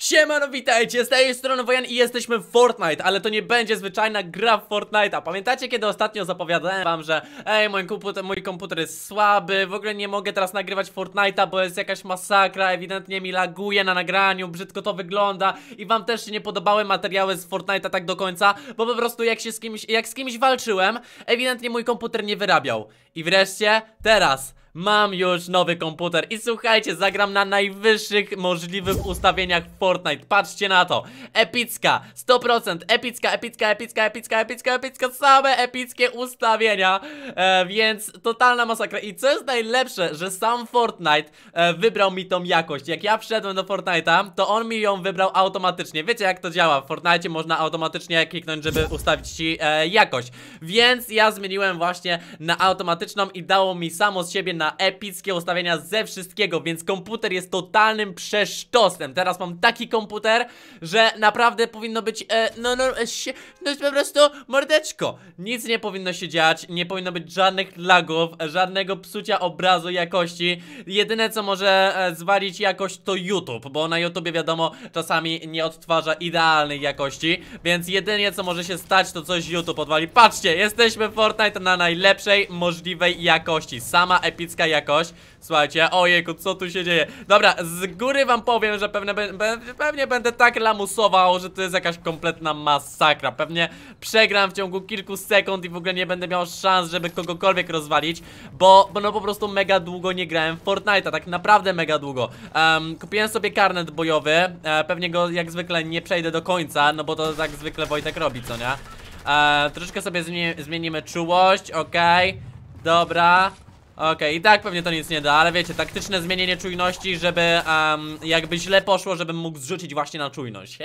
Siemano, witajcie, z tej strony Wojan i jesteśmy w Fortnite, ale to nie będzie zwyczajna gra w Fortnite'a Pamiętacie, kiedy ostatnio zapowiadałem wam, że ej, mój komputer, mój komputer jest słaby, w ogóle nie mogę teraz nagrywać Fortnite'a, bo jest jakaś masakra, ewidentnie mi laguje na nagraniu, brzydko to wygląda i wam też się nie podobały materiały z Fortnite'a tak do końca, bo po prostu jak się z kimś, jak z kimś walczyłem, ewidentnie mój komputer nie wyrabiał. I wreszcie, teraz Mam już nowy komputer i słuchajcie, zagram na najwyższych możliwych ustawieniach w Fortnite Patrzcie na to Epicka, 100% Epicka, epicka, epicka, epicka, epicka, epicka Same epickie ustawienia e, Więc totalna masakra I co jest najlepsze, że sam Fortnite e, wybrał mi tą jakość Jak ja wszedłem do Fortnite'a, to on mi ją wybrał automatycznie Wiecie jak to działa, w Fortnite można automatycznie kliknąć, żeby ustawić ci e, jakość Więc ja zmieniłem właśnie na automatyczną i dało mi samo z siebie na epickie ustawienia ze wszystkiego, więc komputer jest totalnym przesztosem. Teraz mam taki komputer, że naprawdę powinno być, e, no, no, e, się, no jest po prostu mordeczko. Nic nie powinno się dziać, nie powinno być żadnych lagów, żadnego psucia obrazu jakości. Jedyne co może e, zwalić jakość to YouTube, bo na YouTubie wiadomo czasami nie odtwarza idealnej jakości, więc jedynie co może się stać to coś YouTube odwali. Patrzcie, jesteśmy Fortnite na najlepszej możliwej jakości. Sama epicka jakoś Słuchajcie, ojejku, co tu się dzieje Dobra, z góry wam powiem, że pewne, be, be, pewnie będę tak lamusował, że to jest jakaś kompletna masakra Pewnie przegram w ciągu kilku sekund i w ogóle nie będę miał szans, żeby kogokolwiek rozwalić Bo, bo no po prostu mega długo nie grałem w Fortnite'a, tak naprawdę mega długo um, Kupiłem sobie karnet bojowy, e, pewnie go jak zwykle nie przejdę do końca, no bo to tak zwykle Wojtek robi, co nie? E, troszeczkę sobie zmienimy czułość, okej okay. Dobra Okej, okay, i tak pewnie to nic nie da, ale wiecie, taktyczne zmienienie czujności, żeby um, jakby źle poszło, żebym mógł zrzucić właśnie na czujność.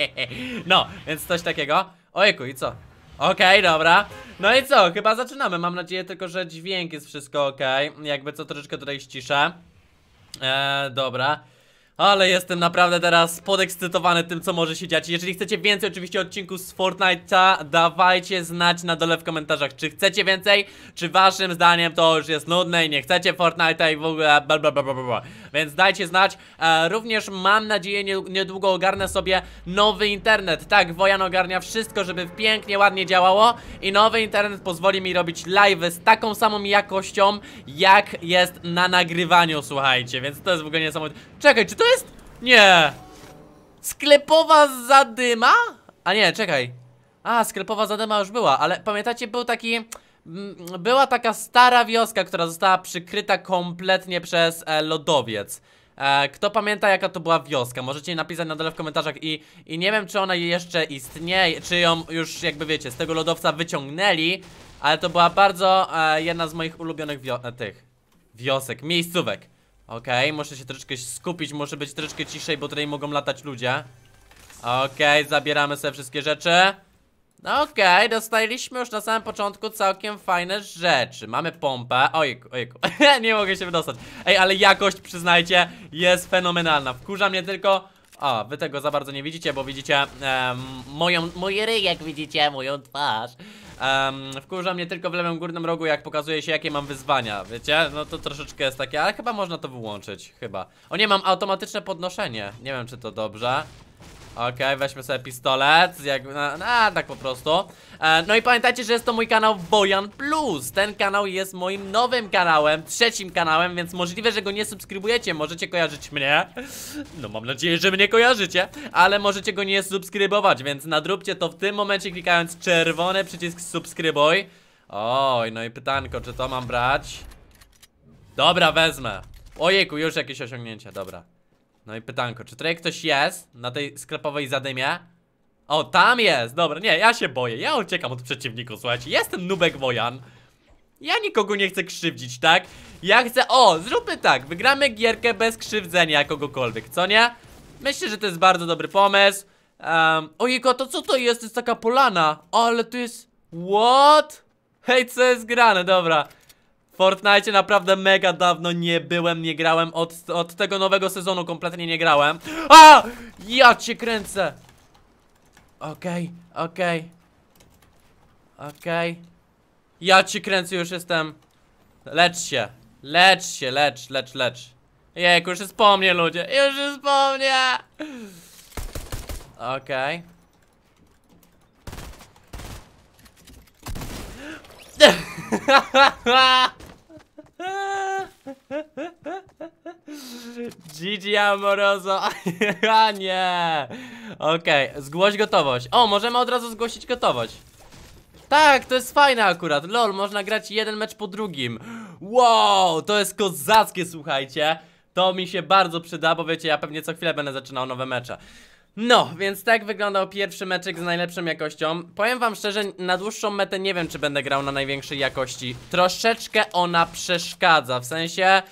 no, więc coś takiego. Ojku, i co? Okej, okay, dobra. No i co? Chyba zaczynamy. Mam nadzieję tylko, że dźwięk jest wszystko ok. Jakby co troszeczkę tutaj ściszę. Eee, dobra. Ale jestem naprawdę teraz podekscytowany tym, co może się dziać. Jeżeli chcecie więcej oczywiście odcinków z Fortnite'a, dawajcie znać na dole w komentarzach, czy chcecie więcej, czy waszym zdaniem to już jest nudne i nie chcecie Fortnite'a i w ogóle bla bla bla bla bla. Więc dajcie znać. E, również mam nadzieję niedługo ogarnę sobie nowy internet. Tak, Wojan ogarnia wszystko, żeby pięknie, ładnie działało i nowy internet pozwoli mi robić live'y z taką samą jakością, jak jest na nagrywaniu, słuchajcie. Więc to jest w ogóle niesamowite. Czekaj, czy to jest? Nie. Sklepowa zadyma? A nie, czekaj. A, sklepowa zadyma już była, ale pamiętacie, był taki... Mm, była taka stara wioska, która została przykryta kompletnie przez e, lodowiec e, Kto pamięta jaka to była wioska? Możecie napisać na dole w komentarzach i, I nie wiem czy ona jeszcze istnieje, czy ją już jakby wiecie z tego lodowca wyciągnęli Ale to była bardzo e, jedna z moich ulubionych wio e, tych wiosek, miejscówek Okej, okay, muszę się troszeczkę skupić, muszę być troszeczkę ciszej, bo tutaj mogą latać ludzie Okej, okay, zabieramy sobie wszystkie rzeczy no Okej, okay, dostaliśmy już na samym początku całkiem fajne rzeczy Mamy pompę, ojku, ojku, nie mogę się wydostać Ej, ale jakość, przyznajcie, jest fenomenalna Wkurza mnie tylko o, wy tego za bardzo nie widzicie, bo widzicie moją, moje ryj, jak widzicie, moją twarz um, Wkurza mnie tylko w lewym górnym rogu jak pokazuje się jakie mam wyzwania Wiecie? No to troszeczkę jest takie, ale chyba można to wyłączyć Chyba O nie, mam automatyczne podnoszenie Nie wiem czy to dobrze Okej, okay, weźmy sobie pistolet, jak, a, tak po prostu e, No i pamiętajcie, że jest to mój kanał Bojan Plus Ten kanał jest moim nowym kanałem, trzecim kanałem, więc możliwe, że go nie subskrybujecie Możecie kojarzyć mnie No mam nadzieję, że mnie kojarzycie Ale możecie go nie subskrybować, więc nadróbcie to w tym momencie klikając czerwony przycisk subskrybuj Oj, no i pytanko, czy to mam brać? Dobra, wezmę Ojejku, już jakieś osiągnięcie, dobra no i pytanko, czy tutaj ktoś jest na tej sklepowej zadymie? O, tam jest! Dobra, nie, ja się boję, ja uciekam od przeciwników, słuchajcie, jestem nubek wojan Ja nikogo nie chcę krzywdzić, tak? Ja chcę, o, zróbmy tak, wygramy gierkę bez krzywdzenia kogokolwiek, co nie? Myślę, że to jest bardzo dobry pomysł um, Ojejko, to co to jest? To jest taka polana Ale to jest... What? Hej, co jest grane? Dobra Fortnite naprawdę mega dawno nie byłem, nie grałem od, od tego nowego sezonu kompletnie nie grałem A! Ja cię kręcę Okej, okay, okej okay. Okej okay. Ja cię kręcę, już jestem Lecz się Lecz się, lecz, lecz, lecz Jejku, już jest po mnie ludzie, już jest po mnie Okej okay. Gigi Amoroso A nie Okej, okay. zgłoś gotowość O, możemy od razu zgłosić gotowość Tak, to jest fajne akurat LOL, można grać jeden mecz po drugim Wow, to jest kozackie, słuchajcie To mi się bardzo przyda, bo wiecie, ja pewnie co chwilę będę zaczynał nowe mecze no, więc tak wyglądał pierwszy meczek z najlepszą jakością Powiem wam szczerze, na dłuższą metę nie wiem, czy będę grał na największej jakości Troszeczkę ona przeszkadza, w sensie...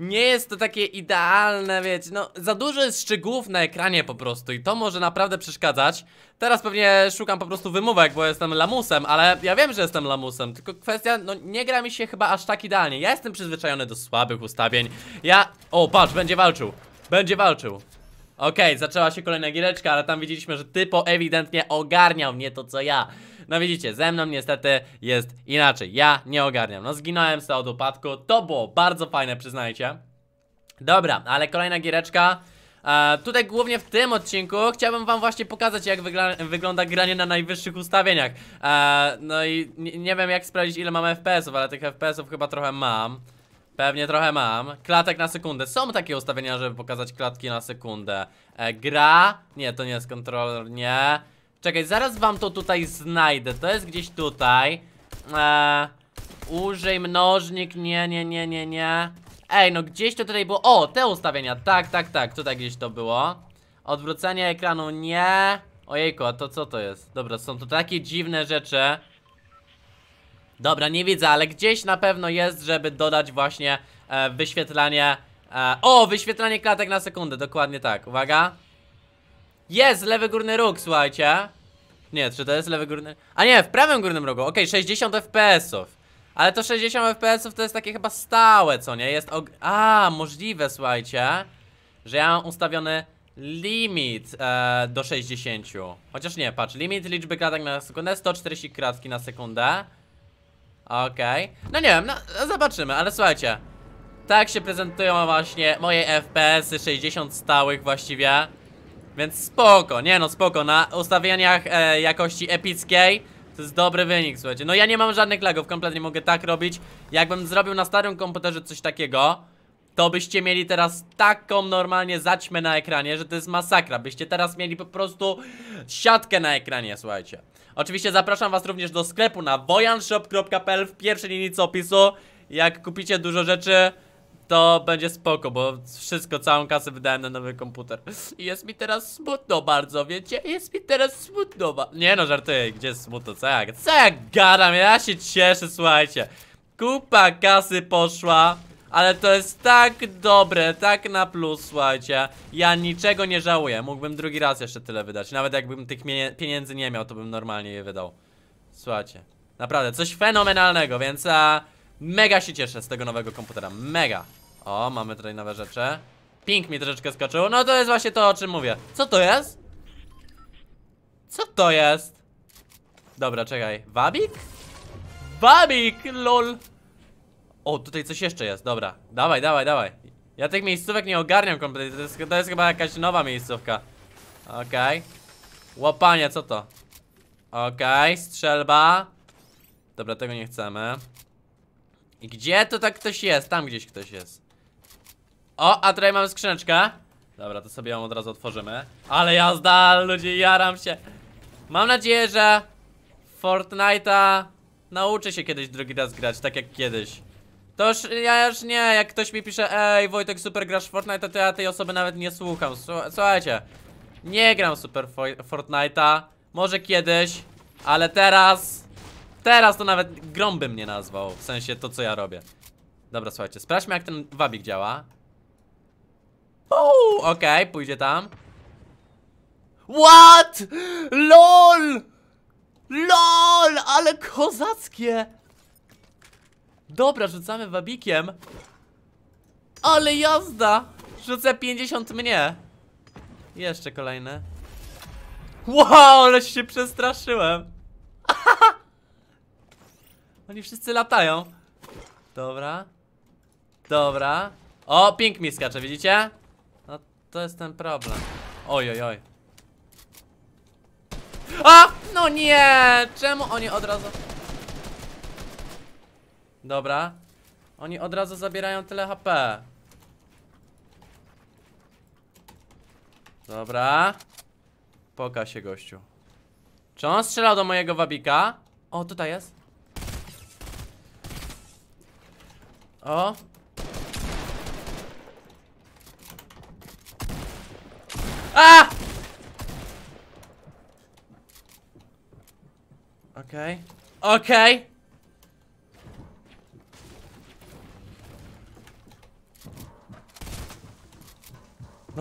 Nie jest to takie idealne, wiecie, no za dużo jest szczegółów na ekranie po prostu i to może naprawdę przeszkadzać Teraz pewnie szukam po prostu wymówek, bo jestem lamusem, ale ja wiem, że jestem lamusem Tylko kwestia, no nie gra mi się chyba aż tak idealnie Ja jestem przyzwyczajony do słabych ustawień Ja... O, patrz, będzie walczył Będzie walczył Okej, okay, zaczęła się kolejna giereczka, ale tam widzieliśmy, że typo ewidentnie ogarniał mnie to co ja No widzicie, ze mną niestety jest inaczej, ja nie ogarniam No zginąłem z tego upadku, to było bardzo fajne, przyznajcie Dobra, ale kolejna giereczka e, Tutaj głównie w tym odcinku chciałbym wam właśnie pokazać jak wygl wygląda granie na najwyższych ustawieniach e, No i nie, nie wiem jak sprawdzić ile mam FPS-ów, ale tych FPS-ów chyba trochę mam Pewnie trochę mam. Klatek na sekundę. Są takie ustawienia, żeby pokazać klatki na sekundę. E, gra? Nie, to nie jest kontroler, nie. Czekaj, zaraz wam to tutaj znajdę. To jest gdzieś tutaj. E, użyj mnożnik, nie, nie, nie, nie, nie. Ej, no gdzieś to tutaj było. O, te ustawienia. Tak, tak, tak. Tutaj gdzieś to było. Odwrócenie ekranu, nie. Ojejku, a to co to jest? Dobra, są to takie dziwne rzeczy. Dobra, nie widzę, ale gdzieś na pewno jest, żeby dodać właśnie e, wyświetlanie e, O, wyświetlanie klatek na sekundę, dokładnie tak, uwaga Jest, lewy górny róg, słuchajcie Nie, czy to jest lewy górny... A nie, w prawym górnym rogu, Okej, 60 fps-ów Ale to 60 fps-ów to jest takie chyba stałe, co nie? Jest og... A, możliwe, słuchajcie Że ja mam ustawiony limit e, do 60 Chociaż nie, patrz, limit liczby klatek na sekundę 140 kratki na sekundę Okej. Okay. No nie wiem, no, zobaczymy, ale słuchajcie. Tak się prezentują właśnie moje FPS-y, 60 stałych właściwie. Więc spoko, nie no spoko, na ustawieniach e, jakości epickiej to jest dobry wynik, słuchajcie. No ja nie mam żadnych lagów, kompletnie mogę tak robić. Jakbym zrobił na starym komputerze coś takiego, to byście mieli teraz taką normalnie zaćmę na ekranie, że to jest masakra. Byście teraz mieli po prostu siatkę na ekranie, słuchajcie. Oczywiście zapraszam was również do sklepu na wojanshop.pl w pierwszej linii opisu. Jak kupicie dużo rzeczy, to będzie spoko, bo wszystko, całą kasę wydałem na nowy komputer. I jest mi teraz smutno bardzo, wiecie? Jest mi teraz smutno. Nie no, żartuję, gdzie jest smutno? Co ja, co ja gadam? Ja się cieszę, słuchajcie. Kupa kasy poszła. Ale to jest tak dobre, tak na plus, słuchajcie Ja niczego nie żałuję, mógłbym drugi raz jeszcze tyle wydać Nawet jakbym tych pieniędzy nie miał, to bym normalnie je wydał Słuchajcie, naprawdę coś fenomenalnego, więc a, mega się cieszę z tego nowego komputera, mega O, mamy tutaj nowe rzeczy Pink mi troszeczkę skoczył, no to jest właśnie to o czym mówię Co to jest? Co to jest? Dobra, czekaj, wabik? Wabik, lol o, tutaj coś jeszcze jest, dobra Dawaj, dawaj, dawaj Ja tych miejscówek nie ogarniam kompletnie To jest, to jest chyba jakaś nowa miejscówka Okej okay. Łopanie, co to? Okej, okay, strzelba Dobra, tego nie chcemy I gdzie to tak ktoś jest? Tam gdzieś ktoś jest O, a tutaj mam skrzyneczkę Dobra, to sobie ją od razu otworzymy Ale ja zdal, ludzie, jaram się Mam nadzieję, że Fortnite'a nauczy się kiedyś drugi raz grać, tak jak kiedyś to już, ja już nie, jak ktoś mi pisze Ej, Wojtek, super grasz w Fortnite, to ja tej osoby nawet nie słucham Słuchajcie Nie gram super Fortnite'a Może kiedyś Ale teraz Teraz to nawet grą bym nie nazwał W sensie to, co ja robię Dobra, słuchajcie, sprawdźmy jak ten wabik działa okej, okay, pójdzie tam What? LOL LOL, ale kozackie Dobra, rzucamy wabikiem. Ale jazda! Rzucę 50 mnie. Jeszcze kolejne. Wow, ale się przestraszyłem. Oni wszyscy latają. Dobra. Dobra. O, pink mi skacze, widzicie? No, to jest ten problem. Oj, oj, oj. A! No nie! Czemu oni od razu... Dobra. Oni od razu zabierają tyle HP. Dobra. Poka się gościu. Czy on strzelał do mojego wabika? O, tutaj jest. O. A! Okej. Okay. Okej. Okay.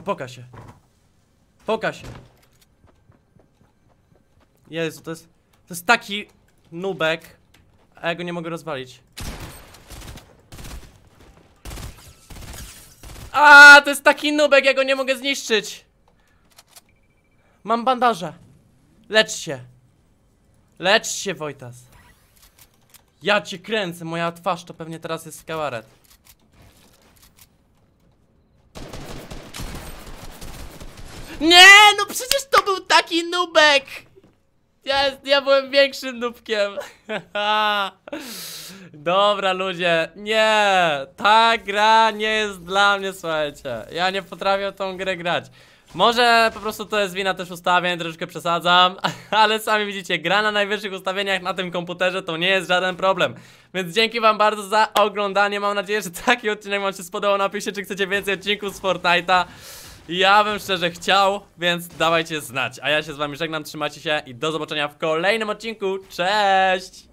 pokaż się. Pokaż się. Jezu, to jest... To jest taki nubek, a ja go nie mogę rozwalić. A, to jest taki nubek, ja go nie mogę zniszczyć. Mam bandaże. Lecz się. Lecz się, Wojtas. Ja ci kręcę, moja twarz to pewnie teraz jest kabaret. Nie, no przecież to był taki nubek! Ja, ja byłem większym nubkiem. Dobra, ludzie. Nie, ta gra nie jest dla mnie, słuchajcie. Ja nie potrafię tą grę grać. Może po prostu to jest wina też ustawień, troszkę przesadzam, ale sami widzicie, gra na najwyższych ustawieniach na tym komputerze to nie jest żaden problem. Więc dzięki wam bardzo za oglądanie, mam nadzieję, że taki odcinek wam się spodobał, napiszcie czy chcecie więcej odcinków z Fortnite'a. Ja bym szczerze chciał, więc dawajcie znać. A ja się z wami żegnam, trzymajcie się i do zobaczenia w kolejnym odcinku. Cześć!